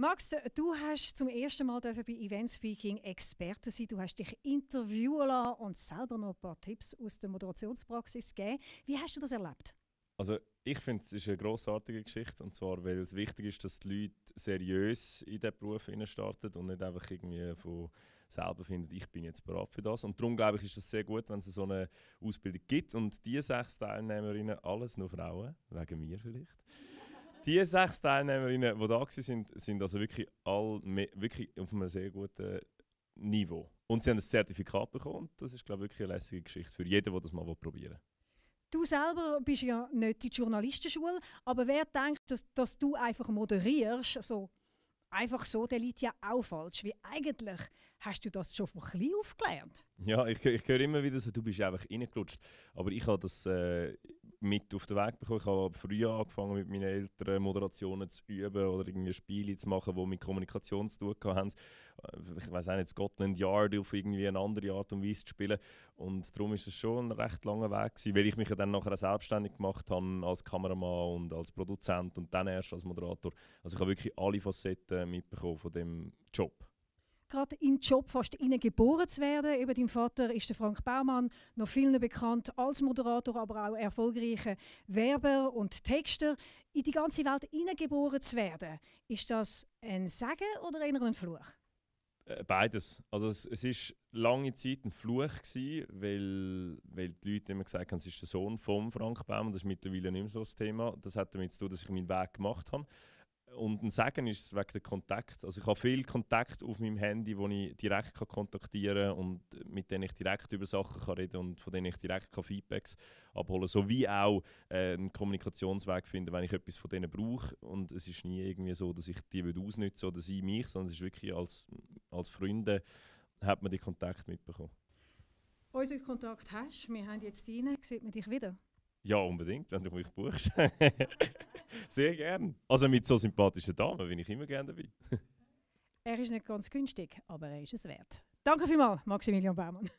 Max, du hast zum ersten Mal bei Event Speaking Experte sein. Du hast dich interviewen lassen und selber noch ein paar Tipps aus der Moderationspraxis gegeben. Wie hast du das erlebt? Also ich finde, es ist eine grossartige Geschichte. Und zwar, weil es wichtig ist, dass die Leute seriös in diesen Beruf starten und nicht einfach irgendwie von selber finden, ich bin jetzt bereit für das. Und darum glaube ich, ist es sehr gut, wenn es so eine Ausbildung gibt. Und die sechs Teilnehmerinnen, alles nur Frauen, wegen mir vielleicht die sechs Teilnehmerinnen, die da waren, sind, also wirklich, all, wirklich auf einem sehr guten Niveau. Und sie haben ein Zertifikat bekommen. Das ist, glaube ich, wirklich eine lässige Geschichte für jeden, der das mal probieren will. Du selber bist ja nicht in die Journalistenschule, aber wer denkt, dass, dass du einfach moderierst, also einfach so, der liegt ja auch falsch. Wie eigentlich hast du das schon von klein aufgelernt? Ja, ich, ich höre immer wieder so, du bist einfach reingerutscht. Aber ich habe das... Äh, mit auf den Weg bekommen. Ich habe früh angefangen, mit meinen Eltern Moderationen zu üben oder irgendwie Spiele zu machen, die mit Kommunikation zu tun haben. Äh, ich weiß auch nicht, Scotland Yard auf irgendwie eine andere Art und Weise zu spielen. Und darum ist es schon ein recht langer Weg gewesen, weil ich mich dann nachher selbstständig gemacht habe als Kameramann und als Produzent und dann erst als Moderator. Also ich habe wirklich alle Facetten mitbekommen von dem Job gerade in den Job fast hineingeboren zu werden. Eben dein Vater ist der Frank Baumann, noch vielen bekannt als Moderator, aber auch erfolgreicher Werber und Texter. In die ganze Welt geboren zu werden, ist das ein Segen oder eher ein Fluch? Äh, beides. Also es, es ist lange Zeit ein Fluch gewesen, weil, weil die Leute immer gesagt haben, es ist der Sohn von Frank Baumann. Das ist mittlerweile nicht mehr so das Thema. Das hat damit zu tun, dass ich meinen Weg gemacht habe. Und ein Segen ist es wegen der Kontakt. Also ich habe viel Kontakt auf meinem Handy, wo ich direkt kann kontaktieren kann und mit denen ich direkt über Sachen kann reden und von denen ich direkt kann Feedbacks abholen kann. Sowie auch äh, einen Kommunikationsweg finden, wenn ich etwas von denen brauche. Und es ist nie irgendwie so, dass ich die ausnütze oder sie mich, sondern es ist wirklich als, als Freunde hat man den Kontakt mitbekommen. Unseren Kontakt hast du, wir haben jetzt deinen, sieht man dich wieder? Ja, unbedingt, wenn du mich buchst. Sehr gern. Also mit so sympathischen Damen bin ich immer gerne dabei. er ist nicht ganz günstig, aber er ist es wert. Danke vielmals, Maximilian Baumann.